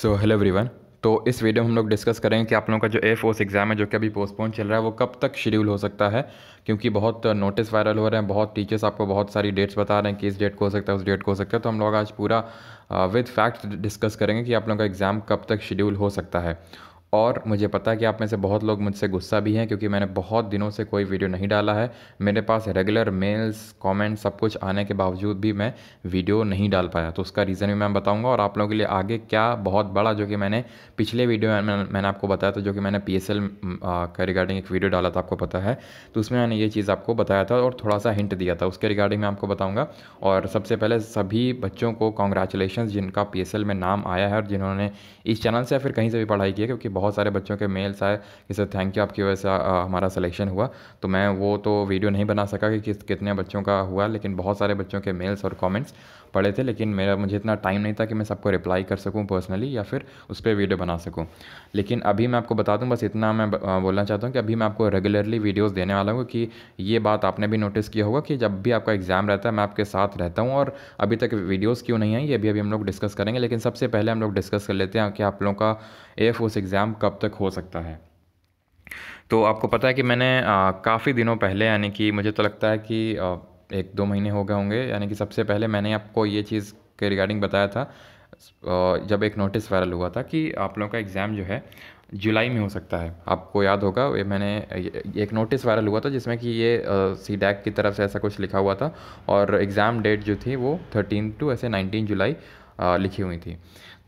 so hello everyone तो इस video में हम लोग डिस्कस करेंगे कि आप लोगों का जो एयर फोर्स एग्ज़ाम है जो कि अभी पोस्टपोन चल रहा है वो कब तक शेड्यूल हो सकता है क्योंकि बहुत नोटिस वायरल हो रहे हैं बहुत टीचर्स आपको बहुत सारी डेट्स बता रहे हैं कि इस डेट को हो सकता है उस डेट को हो सकता है तो हम लोग आज पूरा विद फैक्ट डिस्कस करेंगे कि आप लोगों का एग्ज़ाम कब तक शेड्यूल हो सकता है और मुझे पता है कि आप में से बहुत लोग मुझसे गुस्सा भी हैं क्योंकि मैंने बहुत दिनों से कोई वीडियो नहीं डाला है मेरे पास रेगुलर मेल्स कमेंट्स सब कुछ आने के बावजूद भी मैं वीडियो नहीं डाल पाया तो उसका रीज़न भी मैं बताऊंगा और आप लोगों के लिए आगे क्या बहुत बड़ा जो कि मैंने पिछले वीडियो में मैंने आपको बताया था जो कि मैंने पी का रिगार्डिंग एक वीडियो डाला था आपको पता है तो उसमें मैंने ये चीज़ आपको बताया था और थोड़ा सा हिंट दिया था उसके रिगार्डिंग मैं आपको बताऊँगा और सबसे पहले सभी बच्चों को कॉन्ग्रेचुलेशन जिनका पी में नाम आया है और जिन्होंने इस चैनल से या फिर कहीं से भी पढ़ाई की है क्योंकि बहुत बहुत सारे बच्चों के मेल्स आए कि सर थैंक यू आपकी वजह से हमारा सिलेक्शन हुआ तो मैं वो तो वीडियो नहीं बना सका कि किस कितने बच्चों का हुआ लेकिन बहुत सारे बच्चों के मेल्स और कॉमेंट्स पड़े थे लेकिन मेरा मुझे इतना टाइम नहीं था कि मैं सबको रिप्लाई कर सकूँ पर्सनली या फिर उस पर वीडियो बना सकूँ लेकिन अभी मैं आपको बता दूँ बस इतना मैं बोलना चाहता हूँ कि अभी मैं आपको रेगुलरली वीडियोस देने वाला हूँ कि ये बात आपने भी नोटिस किया होगा कि जब भी आपका एग्ज़ाम रहता है मैं आपके साथ रहता हूँ और अभी तक वीडियोज़ क्यों नहीं आई ये भी अभी हम लोग डिस्कस करेंगे लेकिन सबसे पहले हम लोग डिस्कस कर लेते हैं कि आप लोगों का एफ उस एग्ज़ाम कब तक हो सकता है तो आपको पता है कि मैंने काफ़ी दिनों पहले यानी कि मुझे तो लगता है कि एक दो महीने हो गए होंगे यानी कि सबसे पहले मैंने आपको ये चीज़ के रिगार्डिंग बताया था जब एक नोटिस वायरल हुआ था कि आप लोगों का एग्ज़ाम जो है जुलाई में हो सकता है आपको याद होगा ये मैंने एक नोटिस वायरल हुआ था जिसमें कि ये सी डैक की तरफ से ऐसा कुछ लिखा हुआ था और एग्ज़ाम डेट जो थी वो थर्टीन टू ऐसे नाइनटीन जुलाई लिखी हुई थी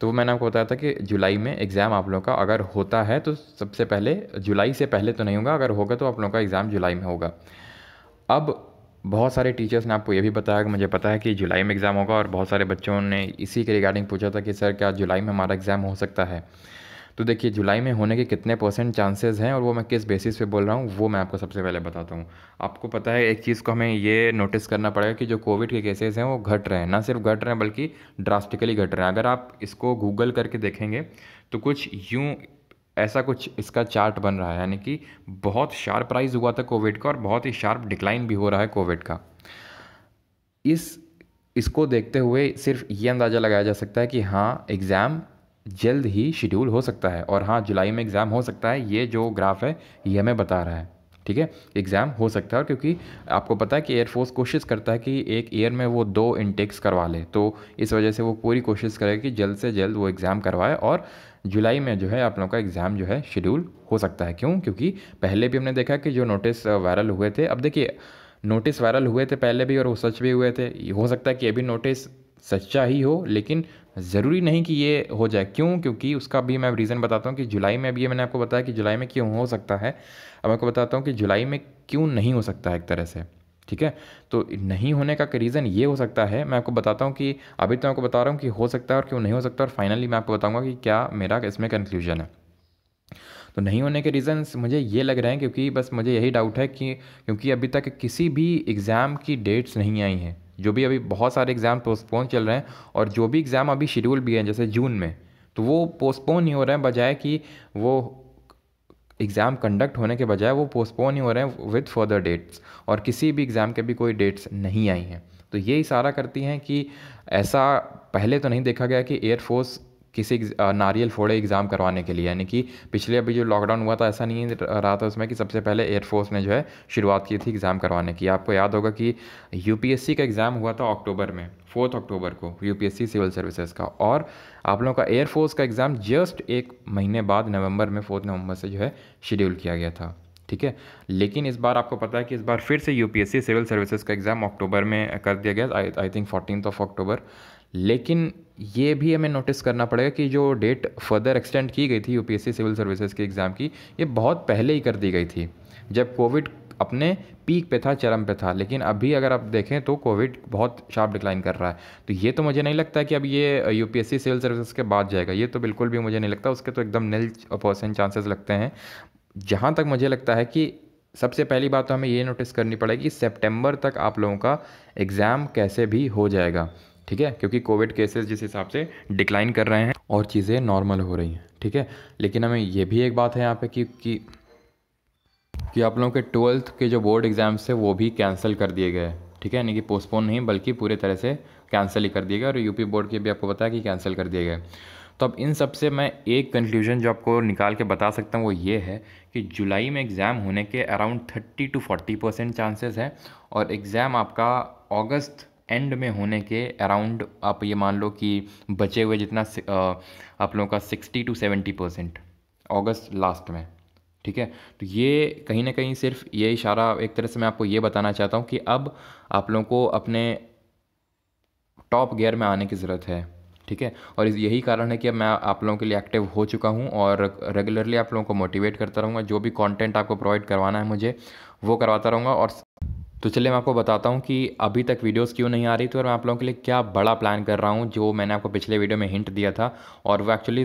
तो वो मैंने आपको बताया था कि जुलाई में एग्ज़ाम आप लोगों का अगर होता है तो सबसे पहले जुलाई से पहले तो नहीं होगा अगर होगा तो आप लोगों का एग्ज़ाम जुलाई में होगा अब बहुत सारे टीचर्स ने आपको ये भी बताया कि मुझे पता है कि जुलाई में एग्ज़ाम होगा और बहुत सारे बच्चों ने इसी के रिगार्डिंग पूछा था कि सर क्या जुलाई में हमारा एग्ज़ाम हो सकता है तो देखिए जुलाई में होने के कितने परसेंट चांसेस हैं और वो मैं किस बेसिस पे बोल रहा हूँ वो मैं आपको सबसे पहले बताता हूँ आपको पता है एक चीज़ को हमें ये नोटिस करना पड़ेगा कि जो कोविड के केसेज हैं वो घट रहे हैं ना सिर्फ घट रहे हैं बल्कि ड्रास्टिकली घट रहे हैं अगर आप इसको गूगल करके देखेंगे तो कुछ यूँ ऐसा कुछ इसका चार्ट बन रहा है यानी कि बहुत शार्प राइज हुआ था कोविड का और बहुत ही शार्प डिक्लाइन भी हो रहा है कोविड का इस इसको देखते हुए सिर्फ ये अंदाज़ा लगाया जा सकता है कि हाँ एग्ज़ाम जल्द ही शेड्यूल हो सकता है और हाँ जुलाई में एग्ज़ाम हो सकता है ये जो ग्राफ है ये हमें बता रहा है ठीक है एग्ज़ाम हो सकता है और क्योंकि आपको पता है कि एयरफोर्स कोशिश करता है कि एक ईयर में वो दो इंटेक्स करवा ले तो इस वजह से वो पूरी कोशिश करे कि जल्द से जल्द वो एग्ज़ाम करवाए और जुलाई में जो है आप लोगों का एग्ज़ाम जो है शेड्यूल हो सकता है क्यों क्योंकि पहले भी हमने देखा कि जो नोटिस वायरल हुए थे अब देखिए नोटिस वायरल हुए थे पहले भी और वो सच भी हुए थे हो सकता है कि ये भी नोटिस सच्चा ही हो लेकिन ज़रूरी नहीं कि ये हो जाए क्यों क्योंकि उसका भी मैं रीज़न बताता हूँ कि जुलाई में अभी ये मैंने आपको बताया कि जुलाई में क्यों हो सकता है अब मैं आपको बताता हूँ कि जुलाई में क्यों नहीं हो सकता है एक तरह से ठीक है तो नहीं होने का रीज़न ये हो सकता है मैं आपको बताता हूँ कि अभी तो मैं आपको बता रहा हूँ कि हो सकता है और क्यों नहीं हो सकता और फाइनली मैं आपको बताऊँगा कि क्या मेरा इसमें कंक्लूजन है तो नहीं होने के रीज़न्स मुझे ये लग रहे हैं क्योंकि बस मुझे यही डाउट है कि क्योंकि अभी तक किसी भी एग्ज़ाम की डेट्स नहीं आई हैं जो भी अभी बहुत सारे एग्ज़ाम पोस्टपोन चल रहे हैं और जो भी एग्ज़ाम अभी शेड्यूल भी हैं जैसे जून में तो वो पोस्टपोन ही हो रहे हैं बजाय कि वो एग्ज़ाम कंडक्ट होने के बजाय वो पोस्टपोन ही हो रहे हैं विद फर्दर डेट्स और किसी भी एग्ज़ाम के भी कोई डेट्स नहीं आई हैं तो ये इशारा करती हैं कि ऐसा पहले तो नहीं देखा गया कि एयरफोर्स किसी नारियल फोड़े एग्ज़ाम करवाने के लिए यानी कि पिछले अभी जो लॉकडाउन हुआ था ऐसा नहीं रहा था उसमें कि सबसे पहले एयरफोर्स ने जो है शुरुआत की थी एग्ज़ाम करवाने की आपको याद होगा कि यूपीएससी का एग्ज़ाम हुआ था अक्टूबर में फोर्थ अक्टूबर को यूपीएससी सिविल सर्विसेज का और आप लोगों का एयरफोर्स का एग्ज़ाम जस्ट एक महीने बाद नवंबर में फोर्थ नवंबर से जो है शेड्यूल किया गया था ठीक है लेकिन इस बार आपको पता है कि इस बार फिर से यूपीएससी सिविल सर्विसेज का एग्ज़ाम अक्टूबर में कर दिया गया I think fourteen of October लेकिन ये भी हमें नोटिस करना पड़ेगा कि जो डेट फर्दर एक्सटेंड की गई थी यूपीएससी सिविल सर्विसेज के एग्ज़ाम की ये बहुत पहले ही कर दी गई थी जब कोविड अपने पीक पे था चरम पे था लेकिन अभी अगर आप देखें तो कोविड बहुत शार्प डिक्लाइन कर रहा है तो ये तो मुझे नहीं लगता कि अब ये यूपीएससी सिविल सर्विसेज के बाद जाएगा ये तो बिल्कुल भी मुझे नहीं लगता उसके तो एकदम नील परसेंट चांसेस लगते हैं जहाँ तक मुझे लगता है कि सबसे पहली बात तो हमें ये नोटिस करनी पड़ेगी कि सेप्टेम्बर तक आप लोगों का एग्ज़ाम कैसे भी हो जाएगा ठीक है क्योंकि कोविड केसेस जिस हिसाब से डिक्लाइन कर रहे हैं और चीज़ें नॉर्मल हो रही हैं ठीक है लेकिन हमें ये भी एक बात है यहाँ पे कि कि, कि आप लोगों के ट्वेल्थ के जो बोर्ड एग्ज़ाम्स थे वो भी कैंसिल कर दिए गए ठीक है यानी कि पोस्टपोन नहीं बल्कि पूरे तरह से कैंसिल ही कर दिए गए और यूपी बोर्ड के भी आपको पता है कि कैंसिल कर दिए गए तो अब इन सब से मैं एक कंक्लूजन जो आपको निकाल के बता सकता हूँ वो ये है कि जुलाई में एग्ज़ाम होने के around thirty to forty percent chances है और एग्ज़ाम आपका अगस्त एंड में होने के अराउंड आप ये मान लो कि बचे हुए जितना आप लोगों का sixty to seventy percent August last में ठीक है तो ये कहीं ना कहीं सिर्फ ये इशारा एक तरह से मैं आपको ये बताना चाहता हूँ कि अब आप लोगों को अपने टॉप गियर में आने की ज़रूरत है ठीक है और यही कारण है कि अब मैं आप लोगों के लिए एक्टिव हो चुका हूँ और रेगुलरली आप लोगों को मोटिवेट करता रहूँगा जो भी कंटेंट आपको प्रोवाइड करवाना है मुझे वो करवाता रहूँगा और तो चलिए मैं आपको बताता हूँ कि अभी तक वीडियोस क्यों नहीं आ रही थी और मैं आप लोगों के लिए क्या बड़ा प्लान कर रहा हूँ जो मैंने आपको पिछले वीडियो में हिंट दिया था और वो एक्चुअली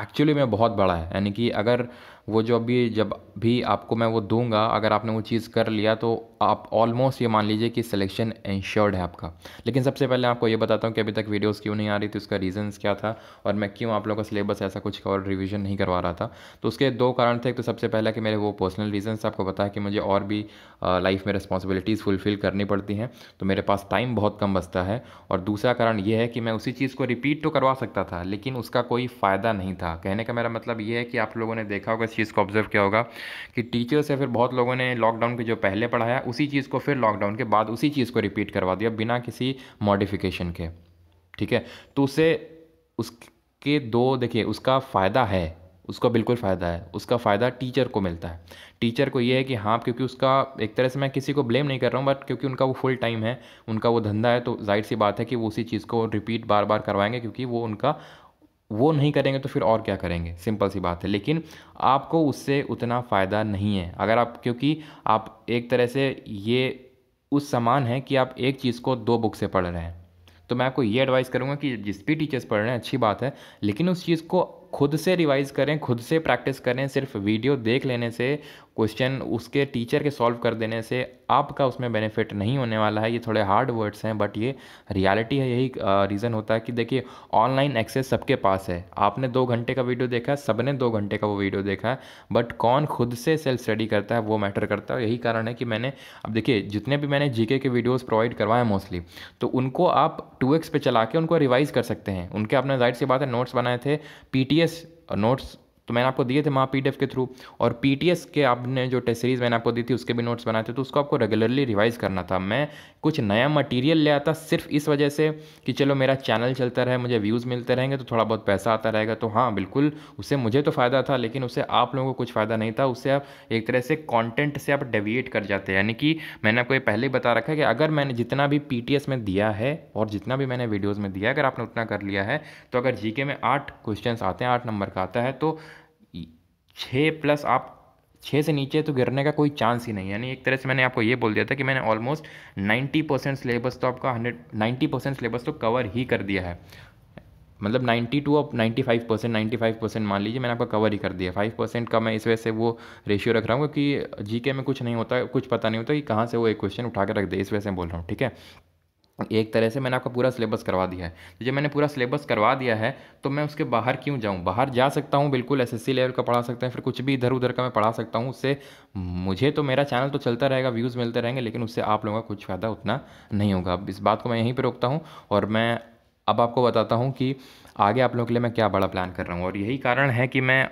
एक्चुअली में बहुत बड़ा है यानी कि अगर वो जो भी जब भी आपको मैं वो दूंगा अगर आपने वो चीज़ कर लिया तो आप ऑलमोस्ट ये मान लीजिए कि सिलेक्शन इंश्योर्ड है आपका लेकिन सबसे पहले आपको ये बताता हूँ कि अभी तक वीडियोस क्यों नहीं आ रही थी उसका रीजंस क्या था और मैं क्यों आप लोगों का सिलेबस ऐसा कुछ और रिविजन नहीं करवा रहा था तो उसके दो कारण थे तो सबसे पहला कि मेरे वो पर्सनल रीजन्स आपको बताया कि मुझे और भी लाइफ में रिस्पॉन्सिबिलिटीज़ फुलफ़िल करनी पड़ती हैं तो मेरे पास टाइम बहुत कम बचता है और दूसरा कारण ये है कि मैं उसी चीज़ को रिपीट तो करवा सकता था लेकिन उसका कोई फ़ायदा नहीं था कहने का मेरा मतलब ये है कि आप लोगों ने देखा होगा चीज़ को ऑब्जर्व किया होगा कि टीचर्स या फिर बहुत लोगों ने लॉकडाउन के जो पहले पढ़ाया उसी चीज़ को फिर लॉकडाउन के बाद उसी चीज़ को रिपीट करवा दिया बिना किसी मॉडिफिकेशन के ठीक है तो उसे उसके दो देखिए उसका फ़ायदा है उसका बिल्कुल फ़ायदा है उसका फ़ायदा टीचर को मिलता है टीचर को ये है कि हाँ क्योंकि उसका एक तरह से मैं किसी को ब्लेम नहीं कर रहा हूँ बट क्योंकि उनका वो फुल टाइम है उनका वो धंधा है तो जाहिर सी बात है कि वो उसी चीज़ को रिपीट बार बार करवाएंगे क्योंकि वो उनका वो नहीं करेंगे तो फिर और क्या करेंगे सिंपल सी बात है लेकिन आपको उससे उतना फ़ायदा नहीं है अगर आप क्योंकि आप एक तरह से ये उस समान है कि आप एक चीज़ को दो बुक से पढ़ रहे हैं तो मैं आपको ये एडवाइस करूँगा कि जिस भी टीचर्स पढ़ रहे हैं अच्छी बात है लेकिन उस चीज़ को खुद से रिवाइज़ करें खुद से प्रैक्टिस करें सिर्फ वीडियो देख लेने से क्वेश्चन उसके टीचर के सॉल्व कर देने से आपका उसमें बेनिफिट नहीं होने वाला है ये थोड़े हार्ड वर्ड्स हैं बट ये रियलिटी है यही रीज़न होता है कि देखिए ऑनलाइन एक्सेस सबके पास है आपने दो घंटे का वीडियो देखा है ने दो घंटे का वो वीडियो देखा है बट कौन खुद से सेल्फ स्टडी करता है वो मैटर करता है यही कारण है कि मैंने अब देखिए जितने भी मैंने जीके के वीडियोज़ प्रोवाइड करवाए मोस्टली तो उनको आप टू पे चला के उनको रिवाइज़ कर सकते हैं उनके आपने जाहिर सी बात है नोट्स बनाए थे पी नोट्स तो मैंने आपको दिए थे माँ पी के थ्रू और पी के आपने जो टेस्ट सीरीज़ मैंने आपको दी थी उसके भी नोट्स बनाए थे तो उसको आपको रेगुलरली रिवाइज़ करना था मैं कुछ नया मटेरियल ले आता सिर्फ इस वजह से कि चलो मेरा चैनल चलता रहे मुझे व्यूज़ मिलते रहेंगे तो थोड़ा बहुत पैसा आता रहेगा तो हाँ बिल्कुल उससे मुझे तो फ़ायदा था लेकिन उससे आप लोगों को कुछ फ़ायदा नहीं था उससे आप एक तरह से कॉन्टेंट से आप डेविएट कर जाते हैं यानी कि मैंने आपको ये पहले ही बता रखा है कि अगर मैंने जितना भी पी में दिया है और जितना भी मैंने वीडियोज़ में दिया है अगर आपने उतना कर लिया है तो अगर जी में आठ क्वेश्चन आते हैं आठ नंबर का आता है तो छः प्लस आप छः से नीचे तो गिरने का कोई चांस ही नहीं है यानी एक तरह से मैंने आपको ये बोल दिया था कि मैंने ऑलमोस्ट 90 परसेंट सिलेबस तो आपका 100 90 परसेंट सिलेबस तो कवर ही कर दिया है मतलब 92 टू अब ninety five percent ninety five percent मान लीजिए मैंने आपका कवर ही कर दिया फाइव परसेंट का मैं इस वजह से वो रेशियो रख रहा हूँ क्योंकि जीके में कुछ नहीं होता कुछ पता नहीं होता कि कहाँ से वो एक क्वेश्चन उठा कर रख दे इस वजह से बोल रहा हूँ ठीक है एक तरह से मैंने आपका पूरा सिलेबस करवा दिया है तो जब मैंने पूरा सिलेबस करवा दिया है तो मैं उसके बाहर क्यों जाऊँ बाहर जा सकता हूँ बिल्कुल एसएससी लेवल का पढ़ा सकते हैं फिर कुछ भी इधर उधर का मैं पढ़ा सकता हूँ उससे मुझे तो मेरा चैनल तो चलता रहेगा व्यूज़ मिलते रहेंगे लेकिन उससे आप लोगों का कुछ फ़ायदा उतना नहीं होगा अब इस बात को मैं यहीं पर रोकता हूँ और मैं अब आपको बताता हूँ कि आगे आप लोगों के लिए मैं क्या बड़ा प्लान कर रहा हूँ और यही कारण है कि मैं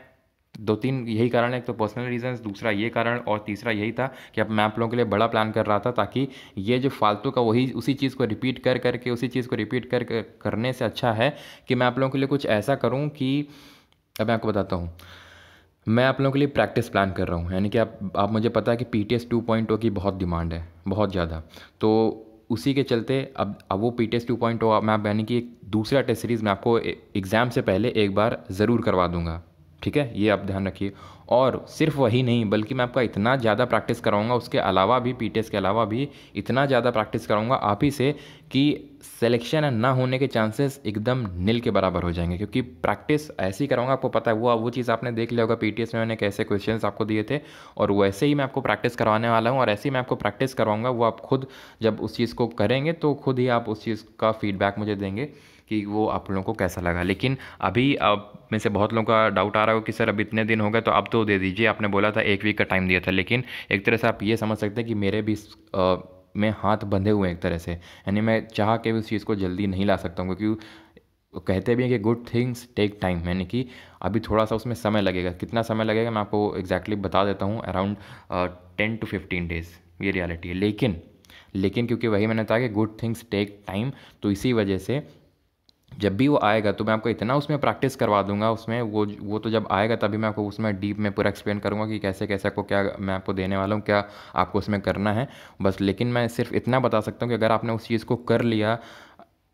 दो तीन यही कारण है एक तो पर्सनल रीजंस दूसरा ये कारण और तीसरा यही था कि अब मैं आप लोगों के लिए बड़ा प्लान कर रहा था ताकि ये जो फालतू का वही उसी चीज़ को रिपीट कर करके उसी चीज़ को रिपीट कर करने से अच्छा है कि मैं आप लोगों के लिए कुछ ऐसा करूँ कि अब मैं आपको बताता हूँ मैं आप लोगों के लिए प्रैक्टिस प्लान कर रहा हूँ यानी कि आप आप मुझे पता है कि P T S two point O की बहुत डिमांड है बहुत ज़्यादा तो उसी के चलते अब अब वो P T S two point O मैं यानी कि एक दूसरा टेस्ट सीरीज़ मैं आपको एग्ज़ाम से पहले एक बार ज़रूर करवा दूँगा ठीक है ये आप ध्यान रखिए और सिर्फ वही नहीं बल्कि मैं आपका इतना ज़्यादा प्रैक्टिस कराऊंगा उसके अलावा भी पी के अलावा भी इतना ज़्यादा प्रैक्टिस कराऊंगा आप ही से कि सिलेक्शन ना होने के चांसेस एकदम नील के बराबर हो जाएंगे क्योंकि प्रैक्टिस ऐसी कराऊंगा आपको पता है वो वो चीज़ आपने देख लिया होगा पी में मैंने कैसे क्वेश्चन आपको दिए थे और वैसे ही मैं आपको प्रैक्टिस करवाने वाला हूँ और ऐसे ही मैं आपको प्रैक्टिस करवाऊँगा वो आप खुद जब उस चीज़ को करेंगे तो खुद ही आप उस चीज़ का फीडबैक मुझे देंगे कि वो आप लोगों को कैसा लगा लेकिन अभी अब में से बहुत लोगों का डाउट आ रहा हो कि सर अब इतने दिन हो गए तो अब तो दे दीजिए आपने बोला था एक वीक का टाइम दिया था लेकिन एक तरह से आप ये समझ सकते हैं कि मेरे भी आ, में हाथ बंधे हुए हैं एक तरह से यानी मैं चाह के भी उस चीज़ को जल्दी नहीं ला सकता हूँ क्योंकि कहते भी हैं कि गुड थिंग्स टेक टाइम यानी कि अभी थोड़ा सा उसमें समय लगेगा कितना समय लगेगा मैं आपको एग्जैक्टली exactly बता देता हूँ around ten to fifteen days ये रियलिटी है लेकिन लेकिन क्योंकि वही मैंने कहा कि गुड थिंग्स टेक टाइम तो इसी वजह से जब भी वो आएगा तो मैं आपको इतना उसमें प्रैक्टिस करवा दूंगा उसमें वो वो तो जब आएगा तभी मैं आपको उसमें डीप में पूरा एक्सप्लेन करूंगा कि कैसे कैसे आपको क्या मैं आपको देने वाला हूँ क्या आपको उसमें करना है बस लेकिन मैं सिर्फ इतना बता सकता हूँ कि अगर आपने उस चीज़ को कर लिया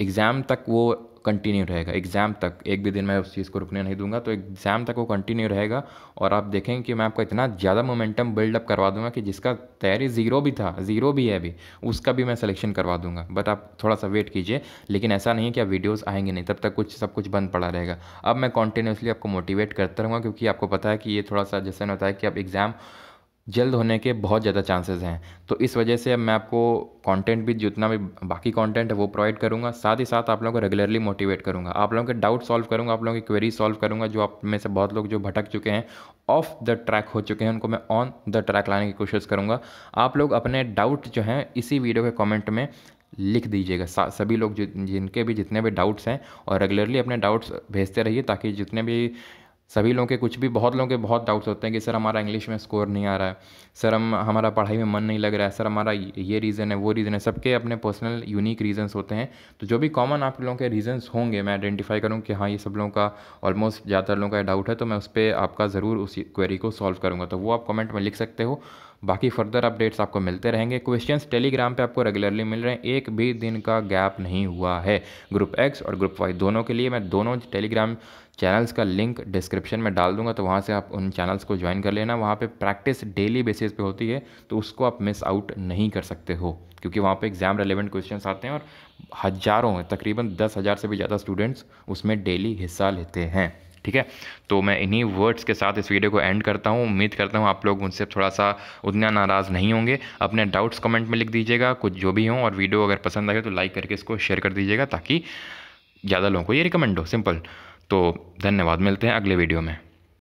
एग्ज़ाम तक वो कंटिन्यू रहेगा एग्ज़ाम तक एक भी दिन मैं उस चीज़ को रुकने नहीं दूंगा तो एग्ज़ाम तक वो कंटिन्यू रहेगा और आप देखेंगे कि मैं आपको इतना ज़्यादा मोमेंटम बिल्डअप करवा दूंगा कि जिसका तैयारी ज़ीरो भी था ज़ीरो भी है अभी उसका भी मैं सिलेक्शन करवा दूंगा बट आप थोड़ा सा वेट कीजिए लेकिन ऐसा नहीं कि आप वीडियोज़ आएंगे नहीं तब तक कुछ सब कुछ बंद पड़ा रहेगा अब मैं कॉन्टीन्यूसली आपको मोटिवेट करता रहूँगा क्योंकि आपको पता है कि ये थोड़ा सा जैसे होता बताया कि आप एग्ज़ाम जल्द होने के बहुत ज़्यादा चांसेस हैं तो इस वजह से अब मैं आपको कंटेंट भी जितना भी बाकी कंटेंट है वो प्रोवाइड करूँगा साथ ही साथ आप लोगों को रेगुलरली मोटिवेट करूँगा आप लोगों के डाउट सॉल्व करूँगा आप लोगों की क्वेरी सॉल्व करूँगा जो आप में से बहुत लोग जो भटक चुके हैं ऑफ द ट्रैक हो चुके हैं उनको मैं ऑन द ट्रैक लाने की कोशिश करूँगा आप लोग अपने डाउट जो हैं इसी वीडियो के कॉमेंट में लिख दीजिएगा सभी लोग जिनके भी जितने भी डाउट्स हैं और रेगुलरली अपने डाउट्स भेजते रहिए ताकि जितने भी सभी लोगों के कुछ भी बहुत लोगों के बहुत डाउट्स होते हैं कि सर हमारा इंग्लिश में स्कोर नहीं आ रहा है सर हम हमारा पढ़ाई में मन नहीं लग रहा है सर हमारा ये रीज़न है वो रीज़न है सबके अपने पर्सनल यूनिक रीजंस होते हैं तो जो भी कॉमन आप लोगों के रीजंस होंगे मैं आइडेंटिफाई करूँ कि हाँ ये सब लोगों का ऑलमोस्ट ज़्यादातर लोगों का डाउट है तो मैं उस पर आपका ज़रूर उस क्वेरी को सॉल्व करूँगा तो वो आप कमेंट में लिख सकते हो बाकी फर्दर अपडेट्स आपको मिलते रहेंगे क्वेश्चंस टेलीग्राम पे आपको रेगुलरली मिल रहे हैं एक भी दिन का गैप नहीं हुआ है ग्रुप एक्स और ग्रुप वाई दोनों के लिए मैं दोनों टेलीग्राम चैनल्स का लिंक डिस्क्रिप्शन में डाल दूंगा तो वहाँ से आप उन चैनल्स को ज्वाइन कर लेना वहाँ पे प्रैक्टिस डेली बेसिस पे होती है तो उसको आप मिस आउट नहीं कर सकते हो क्योंकि वहाँ पे एग्ज़ाम रेलिवेंट क्वेश्चंस आते हैं और हज़ारों हैं तकरीबन दस हज़ार से भी ज़्यादा स्टूडेंट्स उसमें डेली हिस्सा लेते हैं ठीक है तो मैं इन्हीं वर्ड्स के साथ इस वीडियो को एंड करता हूँ उम्मीद करता हूँ आप लोग उनसे थोड़ा सा उतना नाराज़ नहीं होंगे अपने डाउट्स कमेंट में लिख दीजिएगा कुछ जो भी हों और वीडियो अगर पसंद आए तो लाइक करके इसको शेयर कर दीजिएगा ताकि ज़्यादा लोगों को ये रिकमेंड हो सिंपल तो धन्यवाद मिलते हैं अगले वीडियो में